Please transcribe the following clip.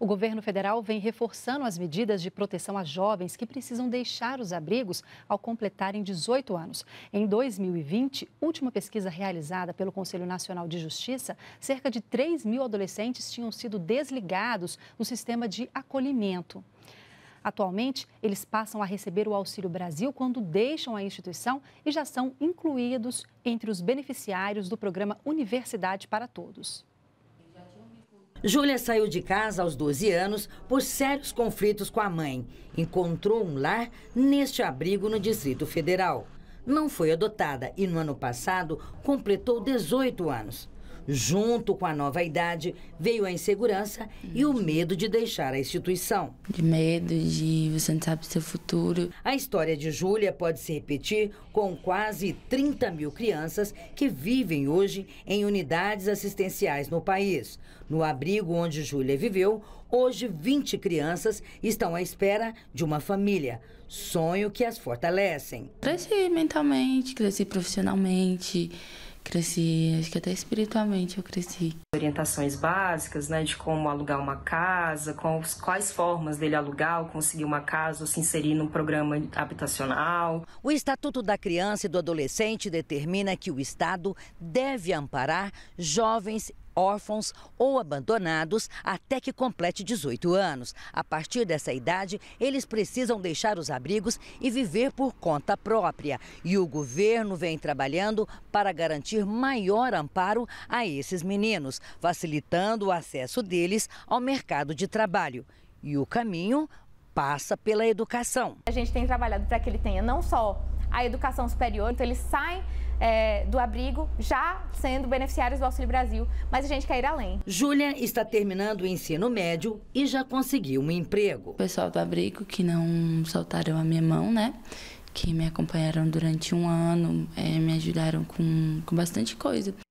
O governo federal vem reforçando as medidas de proteção a jovens que precisam deixar os abrigos ao completarem 18 anos. Em 2020, última pesquisa realizada pelo Conselho Nacional de Justiça, cerca de 3 mil adolescentes tinham sido desligados do sistema de acolhimento. Atualmente, eles passam a receber o Auxílio Brasil quando deixam a instituição e já são incluídos entre os beneficiários do programa Universidade para Todos. Júlia saiu de casa aos 12 anos por sérios conflitos com a mãe. Encontrou um lar neste abrigo no Distrito Federal. Não foi adotada e no ano passado completou 18 anos. Junto com a nova idade, veio a insegurança hum. e o medo de deixar a instituição. De medo, de você não sabe seu futuro. A história de Júlia pode se repetir com quase 30 mil crianças que vivem hoje em unidades assistenciais no país. No abrigo onde Júlia viveu, hoje 20 crianças estão à espera de uma família. Sonho que as fortalecem. Cresci mentalmente, cresci profissionalmente cresci, acho que até espiritualmente eu cresci. Orientações básicas, né, de como alugar uma casa, quais, quais formas dele alugar ou conseguir uma casa ou se inserir num programa habitacional. O Estatuto da Criança e do Adolescente determina que o Estado deve amparar jovens órfãos ou abandonados até que complete 18 anos. A partir dessa idade, eles precisam deixar os abrigos e viver por conta própria. E o governo vem trabalhando para garantir maior amparo a esses meninos, facilitando o acesso deles ao mercado de trabalho. E o caminho passa pela educação. A gente tem trabalhado para que ele tenha não só a educação superior, então eles saem é, do abrigo já sendo beneficiários do Auxílio Brasil, mas a gente quer ir além. Júlia está terminando o ensino médio e já conseguiu um emprego. O pessoal do abrigo que não soltaram a minha mão, né? Que me acompanharam durante um ano, é, me ajudaram com, com bastante coisa.